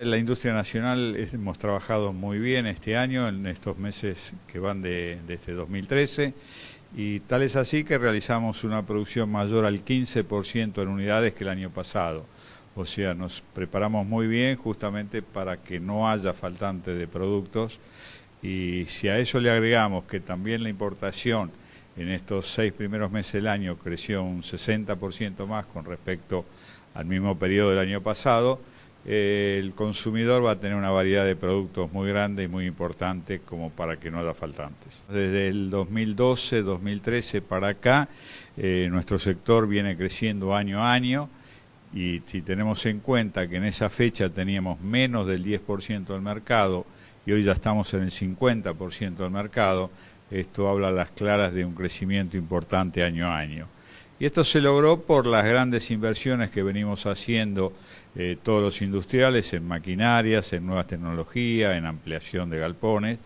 La industria nacional hemos trabajado muy bien este año, en estos meses que van de, desde 2013, este y tal es así que realizamos una producción mayor al 15% en unidades que el año pasado. O sea, nos preparamos muy bien justamente para que no haya faltante de productos y si a eso le agregamos que también la importación en estos seis primeros meses del año creció un 60% más con respecto al mismo periodo del año pasado, el consumidor va a tener una variedad de productos muy grande y muy importante como para que no haya faltantes. Desde el 2012, 2013 para acá, eh, nuestro sector viene creciendo año a año y si tenemos en cuenta que en esa fecha teníamos menos del 10% del mercado y hoy ya estamos en el 50% del mercado, esto habla a las claras de un crecimiento importante año a año. Y esto se logró por las grandes inversiones que venimos haciendo eh, todos los industriales en maquinarias, en nuevas tecnologías, en ampliación de galpones.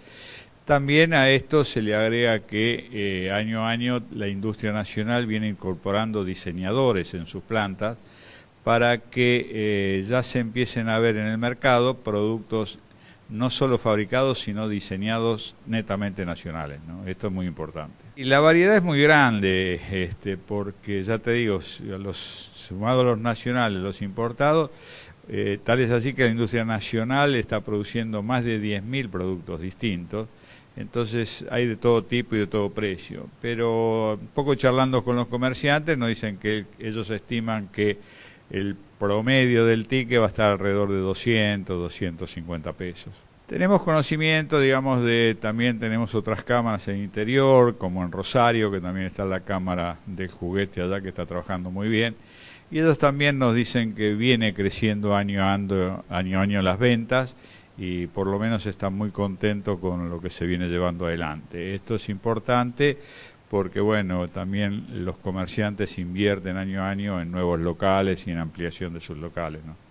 También a esto se le agrega que eh, año a año la industria nacional viene incorporando diseñadores en sus plantas para que eh, ya se empiecen a ver en el mercado productos no solo fabricados, sino diseñados netamente nacionales. Esto es muy importante. Y la variedad es muy grande, este, porque ya te digo, los sumados los nacionales, los importados, eh, tal es así que la industria nacional está produciendo más de 10.000 productos distintos, entonces hay de todo tipo y de todo precio. Pero un poco charlando con los comerciantes, nos dicen que ellos estiman que el promedio del ticket va a estar alrededor de 200, 250 pesos. Tenemos conocimiento, digamos, de también tenemos otras cámaras en interior, como en Rosario, que también está la cámara del juguete allá, que está trabajando muy bien. Y ellos también nos dicen que viene creciendo año a año, año, a año las ventas y por lo menos están muy contentos con lo que se viene llevando adelante. Esto es importante porque, bueno, también los comerciantes invierten año a año en nuevos locales y en ampliación de sus locales, ¿no?